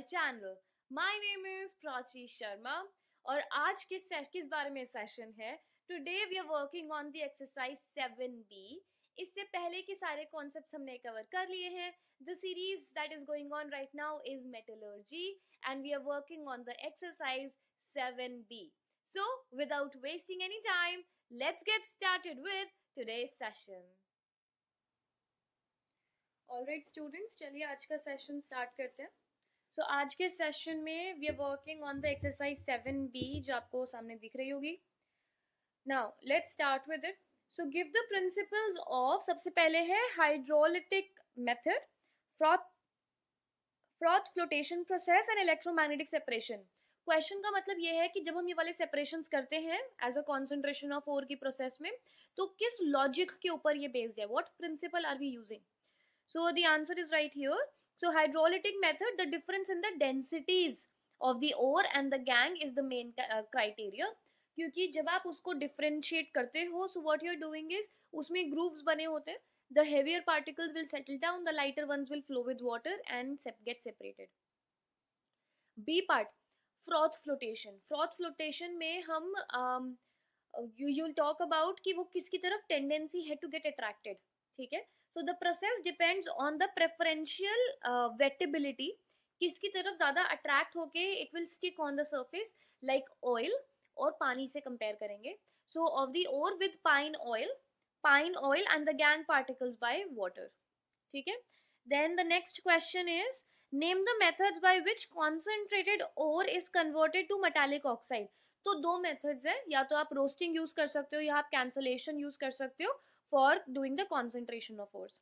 My channel my name is Prachi Sharma और आज के किस बारे में सेशन है today we are working on the exercise seven B इससे पहले के सारे कॉन्सेप्ट हमने कवर कर लिए हैं the series that is going on right now is metallurgy and we are working on the exercise seven B so without wasting any time let's get started with today session alright right, students चलिए आज का session start करते हैं सो आज के session में we are working on the exercise seven B जो आपको सामने दिख रही होगी now let start with it so give the principles of सबसे पहले है hydrolytic method froth froth flotation process and electromagnetic separation question का मतलब ये है कि जब हम ये वाले सेपरेशन करते हैं as a concentration of ore की प्रोसेस में तो किस लॉजिक के ऊपर ये बेस्ड है what principle are we using so the answer is right here So hydrolytic method, the difference in the densities of the ore and the gang is the main criteria. क्योंकि जब आप उसको differentiate करते हो so what you are doing is उसमें grooves बने होते हैं the heavier particles will settle down the lighter ones will flow with water and sep get separated b part froth flotation froth flotation में हम um, you you'll talk about कि वो किसकी तरफ tendency है to get attracted ठीक है so the process depends on the preferential wettability किसकी तरफ ज़्यादा अट्रैक्ट होके it will stick on the surface like oil और पानी से कंपेयर करेंगे so of the ore with pine oil pine oil and the gangue particles by water ठीक है then the next question is name the methods by which concentrated ore is converted to metallic oxide तो दो methods हैं या तो आप roasting use कर सकते हो या आप कैंसलेशन यूज कर सकते हो for doing the concentration of force.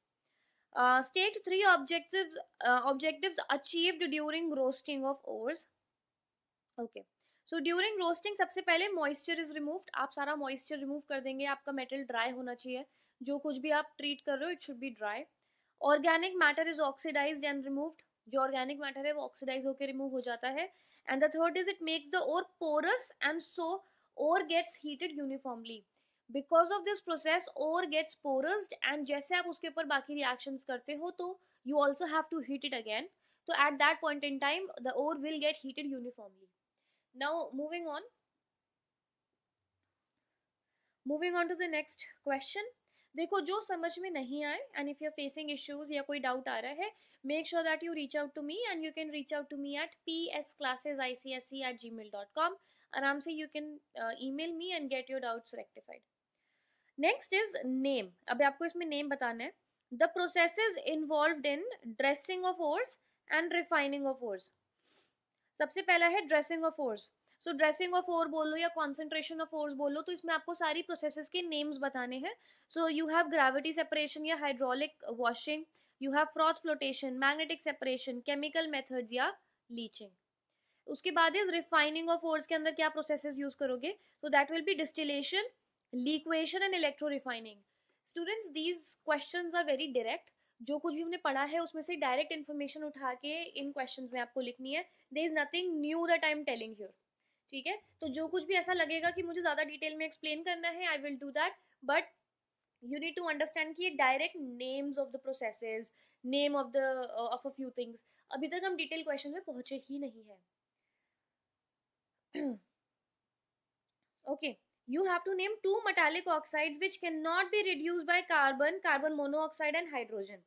Uh, state three objectives uh, objectives achieved during roasting of ores. Okay. So during roasting सबसे पहले मॉइस्चर इज रिमूव्ड आप सारा मॉइस्चर रिमूव कर देंगे आपका मेटल ड्राई होना चाहिए जो कुछ भी आप ट्रीट कर रहे हो it should be dry organic matter is oxidise and removed जो ऑर्गेनिक मैटर है वो ऑक्सीडाइज होकर रिमूव हो जाता है and the third is it makes the ore porous and so ore gets heated uniformly because of this process ore gets porous and जैसे आप उसके ऊपर बाकी रिएक्शन करते हो तो you also have to heat it again तो at that point in time the ore will get heated uniformly now moving on moving on to the next question देखो जो समझ में नहीं आए and if you are facing issues या कोई doubt आ रहा है make sure that you reach out to me and you can reach out to me at P S classes I C S C at Gmail dot com आराम से you can email me and get your doubts rectified next is name अभी आपको इसमें name बताना है the process involve in dressing of ores and refining of ores सबसे पहला है dressing of ores so dressing of ore बोलो या कॉन्सेंट्रेशन ऑफ ओर्स बोलो तो इसमें आपको सारी प्रोसेसेस के नेम्स बताने हैं so you have gravity separation या hydraulic washing you have froth flotation magnetic separation chemical methods या लीचिंग उसके बाद इज रिफाइनिंग ऑफ ओर्स के अंदर क्या प्रोसेसेस यूज करोगे तो that will be distillation liquation and electro refining students these question are very direct जो कुछ भी हमने पढ़ा है उसमें से डायरेक्ट इन्फॉर्मेशन उठा के इन क्वेश्चन में आपको लिखनी है there is nothing new that I am telling here ठीक है तो जो कुछ भी ऐसा लगेगा कि मुझे ज़्यादा डिटेल में एक्सप्लेन करना है I will do that but you need to understand कि ये direct names of the process name of the of a few things अभी तक हम डिटेल क्वेश्चन में पहुंचे ही नहीं है okay okay. you have to name two metallic oxides which cannot be reduced by carbon carbon monoxide and hydrogen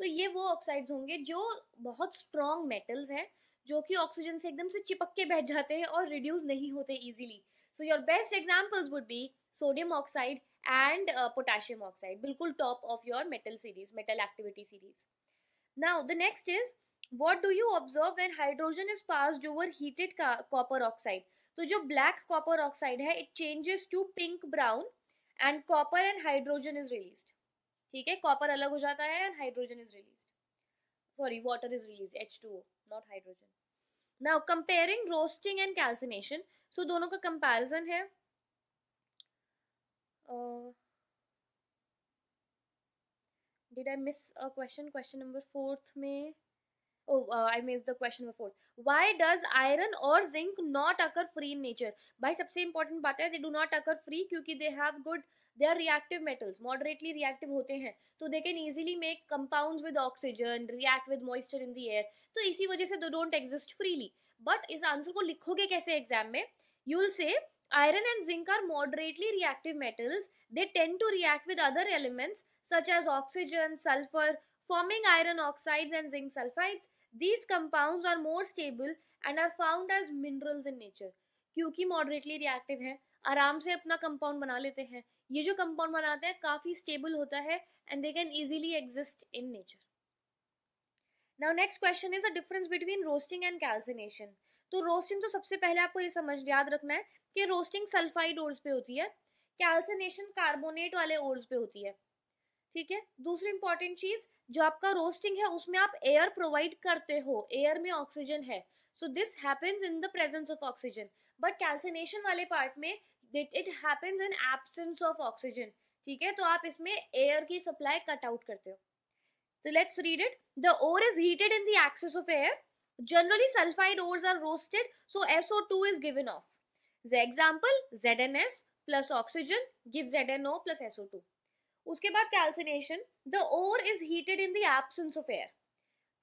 तो ये वो ऑक्साइड्स होंगे जो बहुत स्ट्रॉन्ग मेटल्स हैं जो कि ऑक्सीजन से एकदम से चिपक के बैठ जाते हैं और रिड्यूस नहीं होते easily so your best examples would be sodium oxide and potassium oxide बिल्कुल top of your metal series metal activity series now the next is what do you observe when hydrogen is passed over heated copper oxide तो जो black copper oxide है it changes to pink brown and copper and hydrogen is release ठीक है copper अलग हो जाता है and hydrogen is release sorry water is release H two not hydrogen now comparing roasting and calcination so दोनों का comparison है did I miss a question question number fourth में oh uh, i missed the question before why does iron or zinc not occur free in nature bhai sabse important baat hai they do not occur free kyunki they have good they are reactive metals moderately reactive होते हैं तो they can easily make compounds with oxygen react with moisture in the air तो इसी वजह से they don't exist freely but इस answer को लिखोगे कैसे exam में you will say iron and zinc are moderately reactive metals they tend to react with other elements such as oxygen sulfur forming iron oxides and zinc sulfides These compounds are more stable and are found as minerals in nature. क्योंकि moderately reactive हैं आराम से अपना compound बना लेते हैं ये जो compound बनाते हैं काफ़ी stable होता है and they can easily exist in nature now next question is the difference between roasting and calcination तो रोस्टिंग तो सबसे पहले आपको ये समझ याद रखना है कि रोस्टिंग सल्फाइड ores पे होती है कैल्सिनेशन कार्बोनेट वाले ores पे होती है ठीक है दूसरी इंपॉर्टेंट चीज जो आपका रोस्टिंग है उसमें आप एयर प्रोवाइड करते हो एयर में ऑक्सीजन है so this happens in the presence of oxygen but calcination वाले पार्ट में it happens in absence of oxygen ठीक है तो आप इसमें एयर की सप्लाई कट आउट करते हो तो let's read it the ore is heated in the excess of air generally sulfide ores are roasted so so2 is given off the example zns plus oxygen gives zno plus so2 उसके बाद calcination the ore is heated in the of air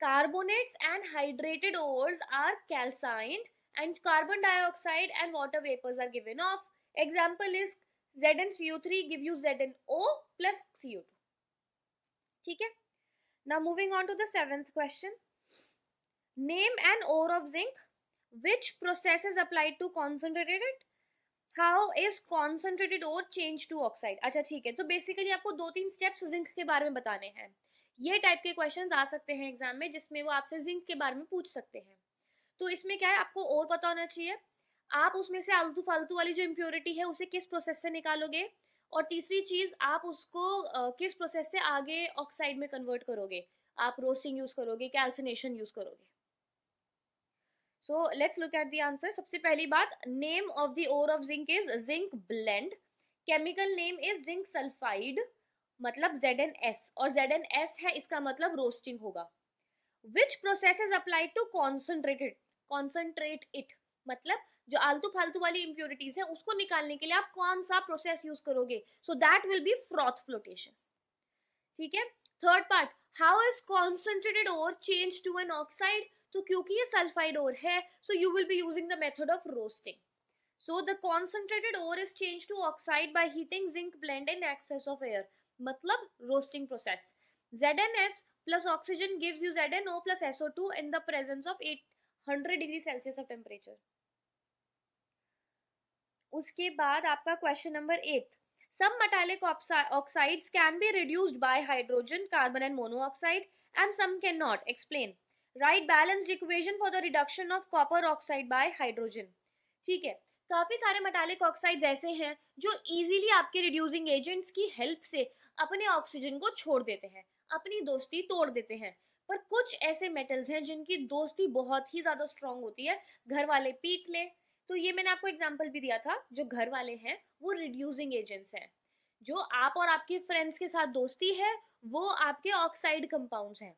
carbonates and hydrated ores are calcined and carbon dioxide and water vapours are given off example is Z N C U three give you Z N O plus C U two ठीक है now moving on to the seventh question name and ore of zinc which process is applied to concentrated how is concentrated ore change to oxide अच्छा ठीक है तो basically आपको दो तीन steps zinc के बारे में बताने हैं ये टाइप के क्वेश्चन आ सकते हैं एग्जाम में जिसमें वो आपसे जिंक के बारे में पूछ सकते हैं तो इसमें क्या है आपको और पता होना चाहिए आप उसमें से आलतू फालतू वाली जो इम्प्योरिटी है उसे किस प्रोसेस से निकालोगे और तीसरी चीज़ आप उसको किस प्रोसेस से आगे ऑक्साइड में कन्वर्ट करोगे आप रोस्टिंग यूज़ करोगे कैल्सिनेशन यूज़ करोगे so let's look at the answer सबसे पहली बात name of the ore of zinc is zinc blende chemical name is zinc sulphide मतलब जेड एन एस और जेड एन एस है इसका मतलब रोस्टिंग होगा which process is applied to concentrated concentrate it मतलब जो आलतू फालतू वाली इंप्योरिटीज है उसको निकालने के लिए आप कौन सा प्रोसेस यूज करोगे so that will be froth flotation ठीक है third part how is concentrated ore change to an oxide तो क्योंकि ये सल्फाइड ओर है so you will be using the method of roasting so the concentrated ore is change to oxide by heating zinc blende in excess of air मतलब roasting process Z N S plus oxygen gives you Z N O plus SO two in the presence of eight hundred degree Celsius of temperature उसके बाद आपका question number eight Some metallic oxides can be reduced by hydrogen, carbon and monoxide and some cannot. Explain. Write balanced equation for the reduction of copper oxide by hydrogen ठीक है काफ़ी सारे metallic oxides ऐसे हैं जो easily आपके reducing agents की help से अपने ऑक्सीजन को छोड़ देते हैं अपनी दोस्ती तोड़ देते हैं पर कुछ ऐसे मेटल्स हैं जिनकी दोस्ती बहुत ही ज़्यादा स्ट्रांग होती है घर वाले पीट लें तो ये मैंने आपको एग्जाम्पल भी दिया था जो घर वाले हैं वो रिड्यूसिंग एजेंट्स हैं जो आप और आपके फ्रेंड्स के साथ दोस्ती है वो आपके ऑक्साइड कंपाउंड्स हैं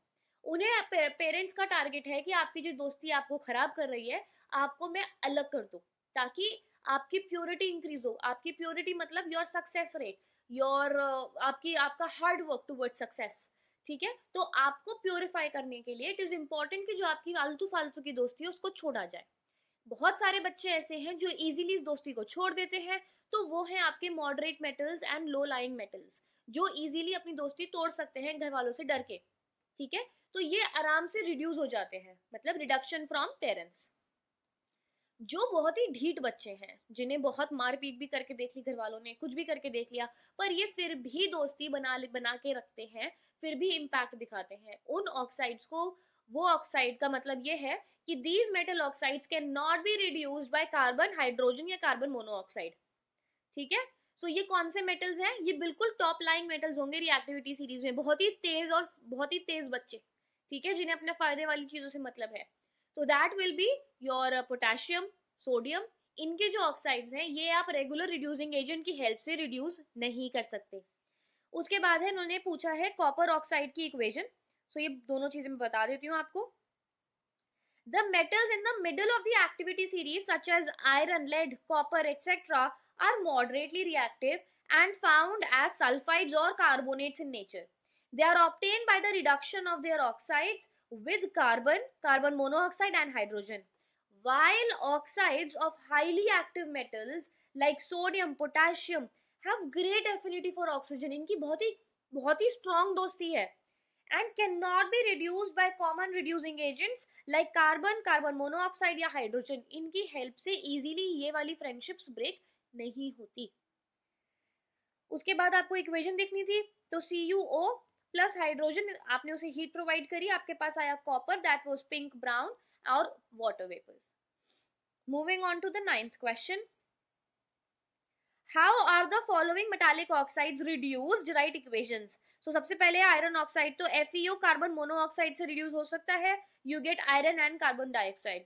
उन्हें पेरेंट्स का टारगेट है कि आपकी जो दोस्ती आपको ख़राब कर रही है आपको मैं अलग कर दूँ ताकि आपकी प्योरिटी इंक्रीज हो आपकी प्योरिटी मतलब योर सक्सेस रेट योर आपकी आपका हार्ड वर्क टूवर्ड सक्सेस ठीक है तो आपको प्योरीफाई करने के लिए इट इज़ इम्पॉर्टेंट कि जो आपकी आलतू फालतू की दोस्ती है उसको छोड़ा जाए बहुत सारे बच्चे ऐसे हैं जो इजीली इस दोस्ती को छोड़ देते हैं तो वो हैं आपके moderate metals and low line metals जो इजीली अपनी दोस्ती तोड़ सकते हैं घर वालों से डर के ठीक है तो ये आराम से रिड्यूस हो जाते हैं मतलब रिडक्शन फ्रॉम पेरेंट्स जो बहुत ही ढीठ बच्चे हैं जिन्हें बहुत मारपीट भी करके देख ली घर वालों ने कुछ भी करके देख लिया पर ये फिर भी दोस्ती बना बना के रखते हैं फिर भी इम्पैक्ट दिखाते हैं उन ऑक्साइड्स को वो ऑक्साइड का मतलब ये है कि these metal oxides can not be reduced by carbon hydrogen या कार्बन मोनोऑक्साइड ठीक है सो ये कौन से मेटल्स हैं ये बिल्कुल टॉप लाइन मेटल्स होंगे रिएक्टिविटी सीरीज में बहुत ही तेज और बहुत ही तेज बच्चे ठीक है जिन्हें अपने फायदे वाली चीज़ों से मतलब है तो that will be your potassium sodium इनके जो ऑक्साइड्स हैं ये आप रेगुलर रिड्यूसिंग एजेंट की हेल्प से रिड्यूस नहीं कर सकते उसके बाद है उन्होंने पूछा है कॉपर ऑक्साइड की इक्वेशन सो ये दोनों चीजें मैं बता देती हूँ आपको the metals in the middle of the activity series such as iron lead copper etcetera are moderately reactive and found as sulphides और carbonates in nature They are obtained by the reduction of their oxides with carbon, carbon monoxide and hydrogen. While oxides of highly active metals like sodium, potassium have great affinity for oxygen. inki bahut hi bahut hi strong dosti hai and cannot be reduced by common reducing agents like carbon, carbon monoxide ya hydrogen. inki help se easily ye wali friendships break nahi hoti uske baad aapko equation देखनी thi to cuo plus hydrogen आपने उसे heat provide करी आपके पास आया copper that was pink brown और water vapours moving on to the ninth question how are the following metallic oxides reduced right equations so सबसे पहले आयरन ऑक्साइड तो एफ कार्बन मोनोऑक्साइड से रिड्यूस हो सकता है you get iron and carbon dioxide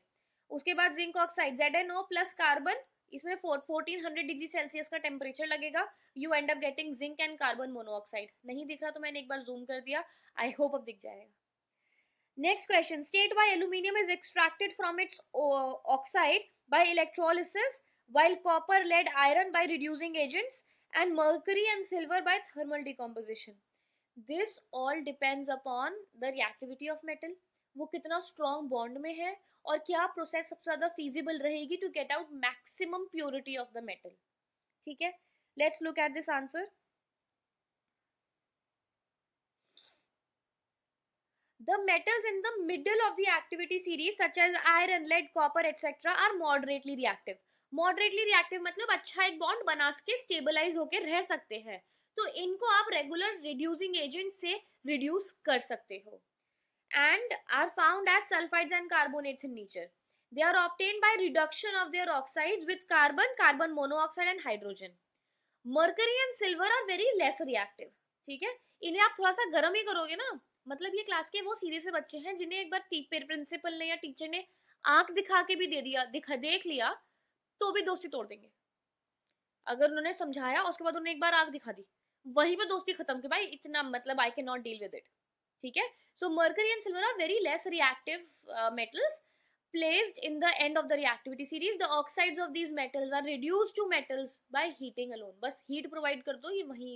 उसके बाद zinc oxide Z N O plus carbon इसमें four fourteen hundred degree Celsius का टेम्परेचर लगेगा you end up getting zinc and carbon monoxide नहीं दिख रहा तो मैंने एक बार जूम कर दिया आई होप अब दिख जाएगा next question state why aluminium is extracted from its oxide by electrolysis while copper lead iron by reducing agents and mercury and silver by thermal decomposition this all depends upon the reactivity of metal वो कितना strong bond में है और क्या process सबसे ज़्यादा feasible रहेगी to get out maximum purity of the metal ठीक है let's look at this answer The metals in the middle of the activity series such as iron, lead, copper etc are moderately reactive. Moderately reactive मतलब अच्छा एक bond बना के stabilise होकर रह सकते हैं तो इनको आप रेगुलर रिड्यूसिंग एजेंट से रिड्यूस कर सकते हो and are found as sulfides and carbonates in nature. They are obtained by reduction of their oxides with carbon, carbon monoxide and hydrogen. Mercury and silver are very less reactive ठीक है इन्हें आप थोड़ा सा गर्म ही करोगे ना मतलब ये क्लास के वो सीधे से बच्चे हैं जिन्हें एक बार प्रिंसिपल ने या टीचर ने आंख दिखा के भी दे दिया दिखा देख लिया तो भी दोस्ती तोड़ देंगे अगर उन्होंने समझाया उसके बाद उन्हें एक बार आंख दिखा दी वहीं पे दोस्ती खत्म की भाई इतना मतलब I can not deal with it ठीक है so mercury and silver are very less reactive metals placed in the end of the reactivity series the oxides of these metals are reduced to metals by heating alone bas heat provide kar do ye wahi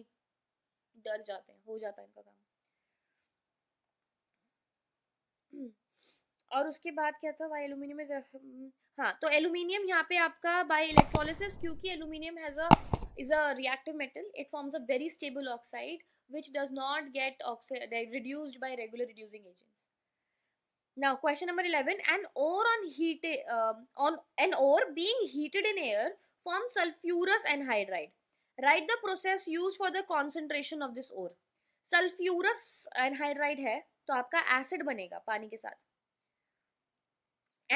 डर जाते हैं ho jata hai इनका kaam aur uske baad kya tha why aluminium is ha to aluminium yahan pe aapka by electrolysis kyunki aluminium has a is a reactive metal it forms a very stable oxide which does not get oxi- reduced by regular reducing agents. Now, question number 11 an ore on heat um, on an ore being heated in air forms sulfurous anhydride. Write the process used for the concentration of this ore. Sulphurous anhydride है तो आपका acid बनेगा पानी के साथ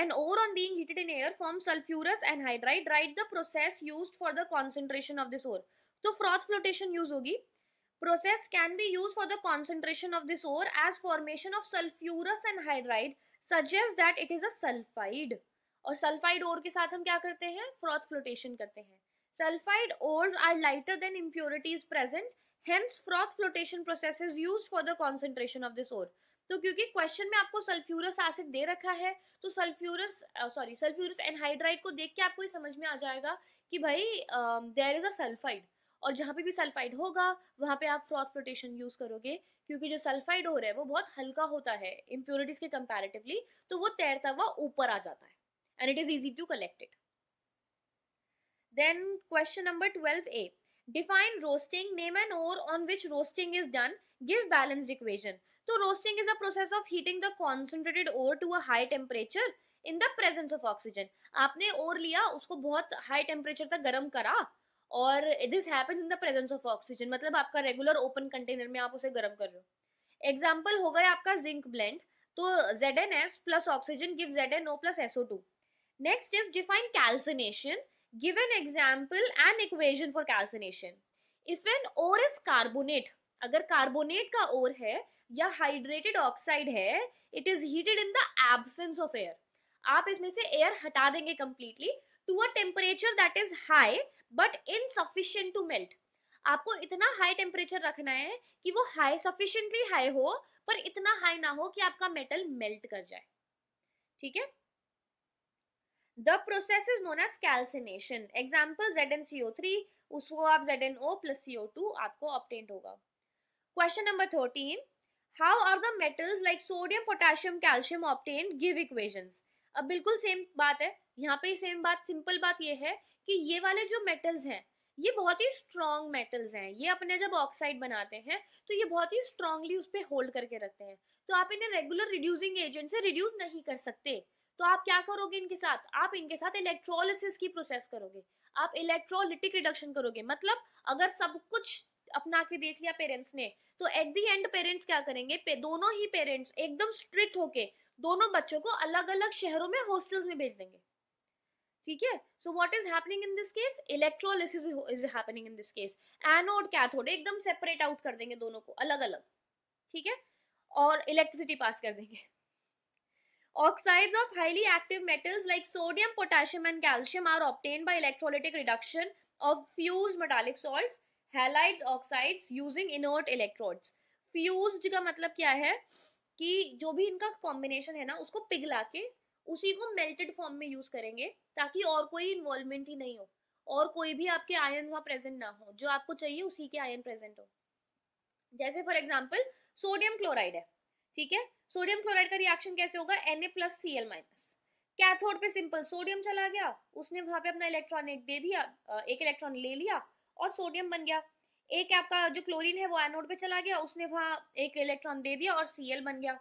An ore on being heated in air forms sulfurous anhydride write the process used for the concentration of this ore So froth flotation use होगी Process can be used for the concentration of this ore as formation of sulfurous and hydride suggests that it is a sulfide. और sulphide ore के साथ हम क्या करते हैं froth flotation करते हैं sulphide ores are lighter than impurities present hence froth flotation process is use for the concentration of this ore तो क्योंकि क्वेश्चन में आपको सल्फ्यूरस एसिड दे रखा है तो सल्फ्यूरस सॉरी सल्फ्यूरस एनहाइड्राइड को देख के आपको ये समझ में आ जाएगा कि भाई देयर इज अ सल्फाइड और जहाँ पे भी सल्फाइड होगा वहाँ पे आप फ्रॉथ फ्लोटेशन यूज़ करोगे क्योंकि जो सल्फाइड हो रहा है वो बहुत हल्का होता है इम्प्योरिटीज के कंपैरेटिवली तो वो तैरता हुआ ऊपर आ जाता है and it is easy to collect it then question number twelve a define roasting name and ore on which roasting is done give balanced equation तो roasting is a process of heating the concentrated ore to a high temperature in the presence of oxygen आपने ore लिया उसको बहुत high temperature तक गर्म करा और this happens in the presence of oxygen मतलब आपका रेगुलर ओपन कंटेनर में आप उसे गर्म कर रहे हो एग्जाम्पल हो गया आपका जिंक ब्लेंड तो Z N S plus oxygen give Z N O plus SO two next is define calcination give an example and equation for calcination if an ore is carbonate अगर carbonate का ore है या hydrated oxide है it is heated in the absence of air आप इसमें से air हटा देंगे completely to a temperature that is high but insufficient to melt आपको इतना हाई टेम्परेचर रखना है कि वो हाई सफिशियंटली हाई हो पर इतना हाई ना हो कि आपका मेटल मेल्ट कर जाए ठीक है the process is known as calcination example Z N CO three उसको आप Z N O plus CO two आपको ऑप्टेंट होगा question number thirteen how are the metals like sodium potassium calcium obtained give equations अब बिल्कुल same बात है यहाँ पे सेम बात सिंपल बात यह है कि ये वाले जो मेटल्स हैं ये बहुत ही स्ट्रॉन्ग मेटल्स हैं ये अपने जब ऑक्साइड बनाते हैं तो ये बहुत ही स्ट्रांगली उस पर होल्ड करके रखते हैं तो आप इन्हें रेगुलर रिड्यूसिंग एजेंट से रिड्यूस नहीं कर सकते तो आप क्या करोगे इनके साथ आप इनके साथ इलेक्ट्रोलिसिस की प्रोसेस करोगे आप इलेक्ट्रोलिटिक रिडक्शन करोगे मतलब अगर सब कुछ अपना के देख लिया पेरेंट्स ने तो एट दी एंड पेरेंट्स क्या करेंगे पे, दोनों ही पेरेंट्स एकदम स्ट्रिक्ट होके दोनों बच्चों को अलग अलग शहरों में हॉस्टल्स में भेज देंगे ठीक है so what is happening in this case electrolysis is happening in this case anode cathode एकदम सेपरेट आउट कर देंगे दोनों को अलग अलग ठीक है और इलेक्ट्रिसिटी पास कर देंगे oxides of highly active metals like sodium potassium and calcium are obtain by electrolytic reduction of fuse metallic salt halides oxides using inert electrodes fuse का मतलब क्या है कि जो भी इनका कॉम्बिनेशन है ना उसको पिघला के उसी को मेल्टेड फॉर्म में यूज करेंगे ताकि और कोई इन्वॉल्वमेंट ही नहीं हो और कोई भी आपके आयन वहाँ प्रेजेंट ना हो जो आपको चाहिए उसी के आयन प्रेजेंट हो जैसे फॉर एग्जाम्पल सोडियम क्लोराइड है ठीक है सोडियम क्लोराइड का रिएक्शन कैसे होगा N A plus C L minus cathode पे सिंपल सोडियम चला गया उसने वहां पे अपना इलेक्ट्रॉन एक दे दिया एक इलेक्ट्रॉन ले लिया और सोडियम बन गया एक आपका जो क्लोरीन है वो एनोड पे चला गया उसने वहां एक इलेक्ट्रॉन दे दिया और सीएल बन गया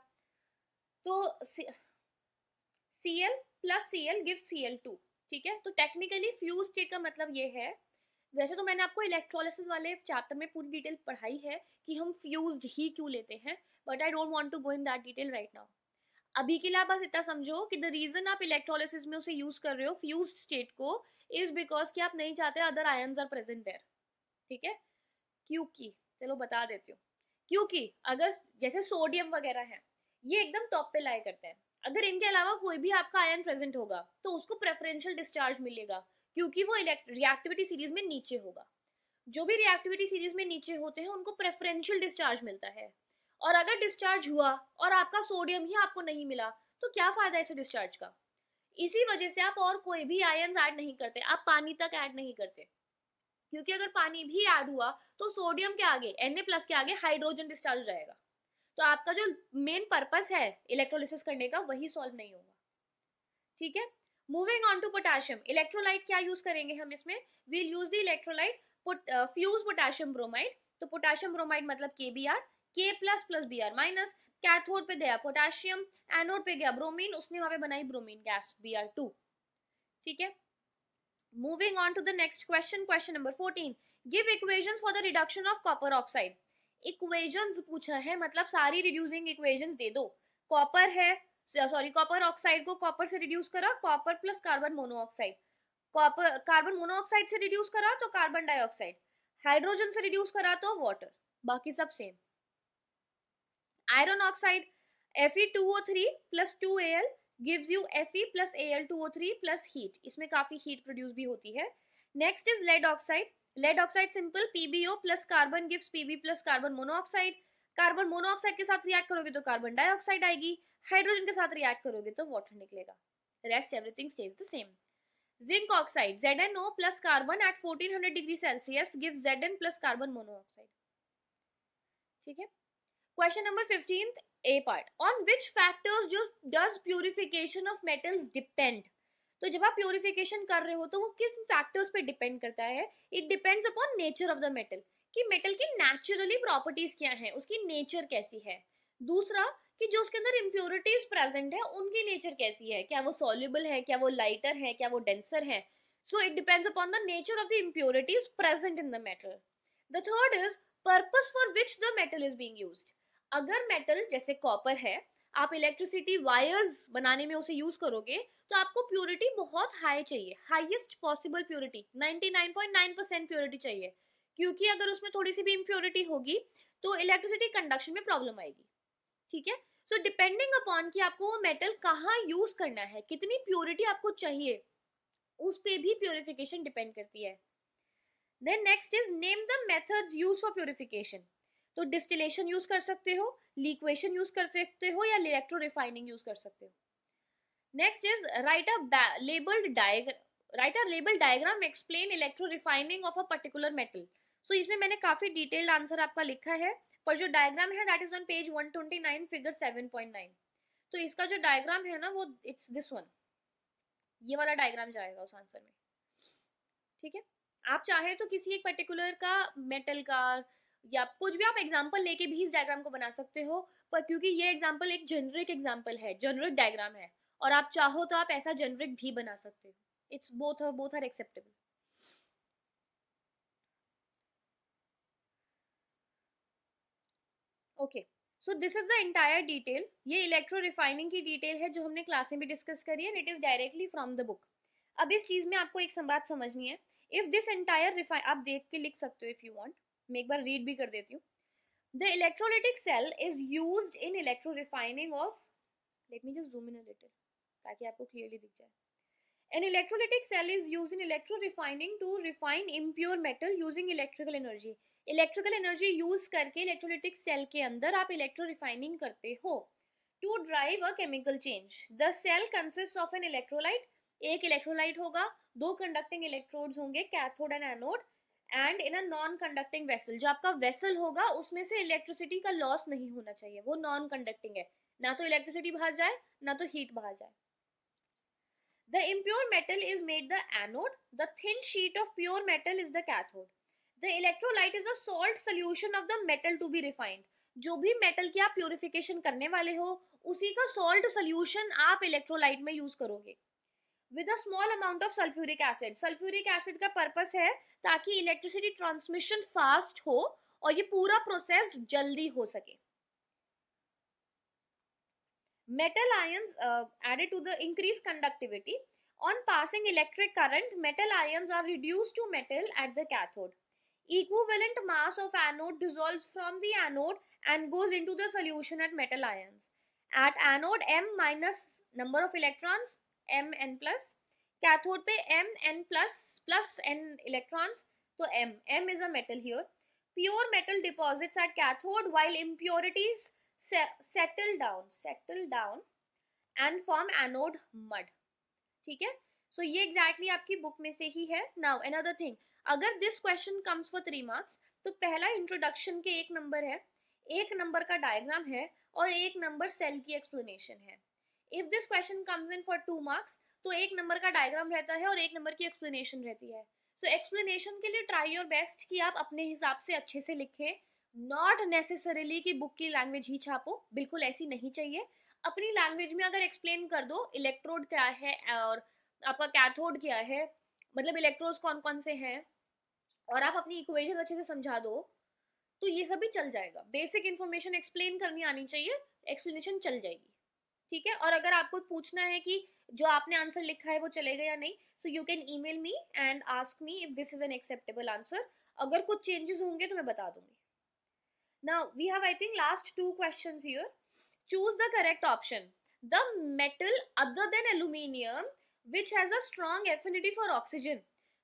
तो C L plus C L give C L two ठीक है तो टेक्निकली फ्यूज स्टेट का मतलब ये है वैसे तो मैंने आपको इलेक्ट्रोलिसिस वाले चैप्टर में पूरी डिटेल पढ़ाई है कि हम फ्यूज्ड ही क्यों लेते हैं but I don't want to go in that detail right now अभी के लिए आप बस इतना समझो कि द रीज़न आप इलेक्ट्रोलिसिस में उसे यूज़ कर रहे हो फ्यूज स्टेट को इज बिकॉज कि आप नहीं चाहते other ions are present there ठीक है क्योंकि चलो बता देती हूँ क्योंकि अगर जैसे सोडियम वगैरह है ये एकदम टॉप पे लाए करते हैं अगर इनके अलावा कोई भी आपका आयन प्रेजेंट होगा तो उसको प्रेफरेंशियल डिस्चार्ज मिलेगा क्योंकि वो रिएक्टिविटी सीरीज में नीचे होगा जो भी रिएक्टिविटी सीरीज में नीचे होते हैं उनको प्रेफरेंशियल डिस्चार्ज मिलता है और अगर डिस्चार्ज हुआ और आपका सोडियम ही आपको नहीं मिला तो क्या फायदा इसे डिस्चार्ज का इसी वजह से आप और कोई भी आयन ऐड नहीं करते आप पानी तक ऐड नहीं करते क्योंकि अगर पानी भी ऐड हुआ तो सोडियम के आगे एन प्लस के आगे हाइड्रोजन डिस्चार्ज जाएगा तो आपका जो मेन पर्पस है इलेक्ट्रोलिसिस करने का वही सॉल्व नहीं होगा ठीक है moving on to potassium electrolyte क्या यूज करेंगे हम इसमें will use the electrolyte fuse potassium bromide तो पोटाशियम ब्रोमाइड मतलब K B R K plus plus B R minus cathode पे गया पोटाशियम एनोड पे गया ब्रोमीन उसने वहां पे बनाई bromine gas B R two ठीक है moving on to the next question question number fourteen give equations for the reduction of copper oxide equations पूछा है मतलब सारी रिड्यूसिंग इक्वेशंस दे दो कॉपर है सॉरी कॉपर ऑक्साइड को कॉपर से रिड्यूस करा copper plus carbon monoxide copper carbon monoxide से रिड्यूस करा तो कार्बन डाइऑक्साइड हाइड्रोजन से रिड्यूस करा तो वाटर बाकी सब same iron oxide F E two two O three plus A L you F E plus A L two O three plus heat इसमें काफी हीट प्रोड्यूस भी होती है. Next is lead oxide lead oxide simple पीबीओ plus carbon gives PB plus carbon monoxide carbon monoxide के साथ react करोगे तो carbon dioxide आएगी हाइड्रोजन के साथ रिएक्ट करोगे तो वाटर निकलेगा rest everything stays the same zinc oxide Z N O plus carbon at fourteen hundred degree Celsius Celsius Z N plus carbon monoxide ठीक है question number 15th A part on which factors does purification of metals depend तो जब आप purification कर रहे हो तो वो किस फैक्टर्स पे डिपेंड करता है it depends upon nature of the metal कि मेटल की नेचुरली प्रॉपर्टीज क्या हैं उसकी नेचर कैसी है दूसरा कि जो उसके अंदर इम्प्योरिटीज प्रेजेंट है उनकी नेचर कैसी है क्या वो सॉल्यूबल है क्या वो लाइटर है क्या वो डेंसर है so it depends upon the nature of the impurities present in the metal the third is purpose for which the metal is being use अगर मेटल जैसे कॉपर है आप इलेक्ट्रिसिटी वायर्स बनाने में उसे यूज करोगे तो आपको प्योरिटी बहुत हाई चाहिए highest possible purity 99.9 percent purity चाहिए क्योंकि अगर उसमें थोड़ी सी भी इम्प्योरिटी होगी तो इलेक्ट्रिसिटी कंडक्शन में प्रॉब्लम आएगी ठीक है सो डिपेंडिंग अपॉन कि आपको वो मेटल कहाँ यूज करना है कितनी प्योरिटी आपको चाहिए उस पर भी प्योरिफिकेशन डिपेंड करती है then next is name the method use for purification तो डिस्टिलेशन यूज कर सकते हो लिक्वेशन यूज कर सकते हो या इलेक्ट्रो रिफाइनिंग यूज कर सकते हो next is write a labelled diagram write a label diagram explain electro refining of a particular metal so इसमें मैंने काफी डिटेल्ड आंसर आपका लिखा है पर जो डायग्राम है that is on page 129 figure 7.9 तो इसका जो डायग्राम है ना वो इट्स दिस वन ये वाला डायग्राम जाएगा उस आंसर में ठीक है आप चाहे तो किसी एक पर्टिकुलर का मेटल का या कुछ भी आप एग्जांपल लेके भी इस डायग्राम को बना सकते हो पर क्योंकि ये एग्जांपल एक जेनरिक एग्जांपल है जेनरिक डायग्राम है और आप चाहो तो आप ऐसा जेनरिक भी बना सकते हो it's both both are acceptable okay so this is the entire detail ये इलेक्ट्रो रिफाइनिंग की डिटेल है जो हमने क्लास में भी डिस्कस करी है and it is directly from the book अब इस चीज में आपको एक बात समझनी है इफ दिस एंटायर रिफाइन आप देख के लिख सकते हो इफ यू वांट मैं एक बार रीड भी कर देती हूँ the electrolytic cell is used in electro refining of let me just zoom in a little ताकि आपको क्लियरली दिख जाए an electrolytic cell is use in electro refining to refine impure metal using electrical energy electrical energy use करके electrolytic cell के अंदर आप electro refining करते हो to drive a chemical change the cell consist of an electrolyte एक electrolyte होगा दो conducting electrodes होंगे cathode and anode and in a non conducting vessel जो आपका वेसल होगा उसमें से इलेक्ट्रिसिटी का लॉस नहीं होना चाहिए वो नॉन कंडक्टिंग है ना तो इलेक्ट्रिसिटी बाहर जाए ना तो हीट बाहर जाए The impure metal is made the anode, the thin sheet of pure metal is the cathode. The electrolyte is a salt solution of the metal to be refined. जो भी मेटल की आप प्योरिफिकेशन करने वाले हो उसी का सॉल्ट सोल्यूशन आप इलेक्ट्रोलाइट में यूज करोगे with a small amount of sulphuric acid sulphuric acid का पर्पस है ताकि इलेक्ट्रिसिटी ट्रांसमिशन फास्ट हो और ये पूरा प्रोसेस जल्दी हो सके Metal ions uh, added to the increased conductivity. On passing electric current, metal ions are reduced to metal at the cathode. Equivalent mass of anode dissolves from the anode and goes into the solution at metal ions. At anode, M minus number of electrons, M n plus. Cathode pe M n plus plus n electrons, so M. M is a metal here. Pure metal deposits at cathode while impurities settle down settle down and form anode mud ठीक है सो ये exactly आपकी book में से ही है now another thing अगर this question comes for three marks तो पहला इंट्रोडक्शन के एक नंबर है एक नंबर का डायग्राम है और एक नंबर सेल की एक्सप्लेनेशन है if this question comes in for two marks तो एक नंबर का डायग्राम रहता है और एक नंबर की एक्सप्लेनेशन रहती है सो so, एक्सप्लेनेशन के लिए ट्राई योर बेस्ट कि आप अपने हिसाब से अच्छे से लिखें नॉट नेसेसरीली कि बुक की लैंग्वेज ही छापो बिल्कुल ऐसी नहीं चाहिए अपनी लैंग्वेज में अगर एक्सप्लेन कर दो इलेक्ट्रोड क्या है और आपका कैथोड क्या है मतलब इलेक्ट्रोड्स कौन कौन से हैं और आप अपनी इक्वेशन अच्छे से समझा दो तो ये सब भी चल जाएगा बेसिक इन्फॉर्मेशन एक्सप्लेन करनी आनी चाहिए एक्सप्लेनेशन चल जाएगी ठीक है और अगर आपको पूछना है कि जो आपने आंसर लिखा है वो चलेगा या नहीं so you can email me and ask me if this is an acceptable answer अगर कुछ चेंजेस होंगे तो मैं बता दूंगी Now we have I think last two questions here. Choose the correct option. The metal other than aluminium which has a strong affinity for oxygen.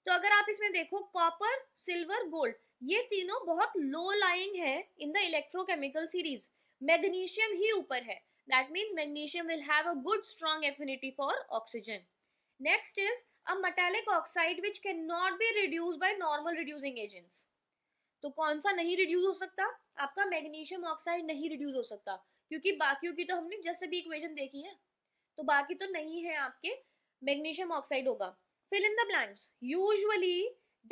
तो अगर आप इसमें देखो कॉपर सिल्वर गोल्ड ये तीनों बहुत लो लाइंग है in the electrochemical series magnesium ही ऊपर है that means magnesium will have a good strong affinity for oxygen next is a metallic oxide which can not be reduce by normal reducing agents तो कौन सा नहीं reduce हो सकता आपका मैग्नीशियम ऑक्साइड नहीं रिड्यूस हो सकता क्योंकि बाकियों की तो हमने जैसे भी इक्वेशन देखी है तो बाकी तो नहीं है आपके मैग्नीशियम ऑक्साइड होगा fill in the blanks usually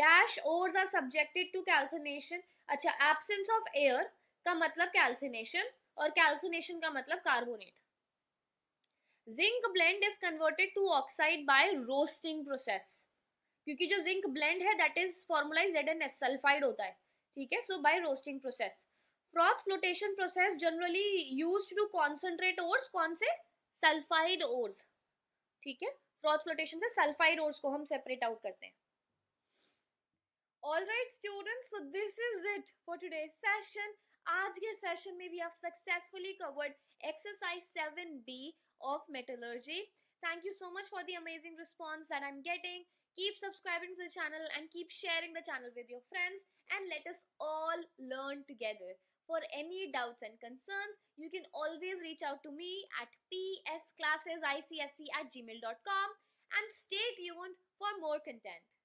dash ores are subjected to calcination अच्छा एब्सेंस ऑफ एयर का मतलब कैल्सिनेशन और कैल्सिनेशन का मतलब carbonate zinc blende is converted to oxide by roasting process क्योंकि जो जिंक ब्लेंड है that is formulise at an sulphide होता है ठीक है so by roasting process froth flotation process generally use to concentrate ores कौन से सल्फाइड ओर्स ठीक है फ्रॉथ फ्लोटेशन से सल्फाइड ओर्स को हम सेपरेट आउट करते हैं all right student so this is it for today session आज के सेशन में we have successfully covered exercise 7b of metallurgy thank you so much for the amazing response that I am getting keep subscribing the channel and keep sharing the channel with your friends and let us all learn together. For any doubts and concerns, you can always reach out to me at psclassesicsc at gmail.com and stay tuned for more content.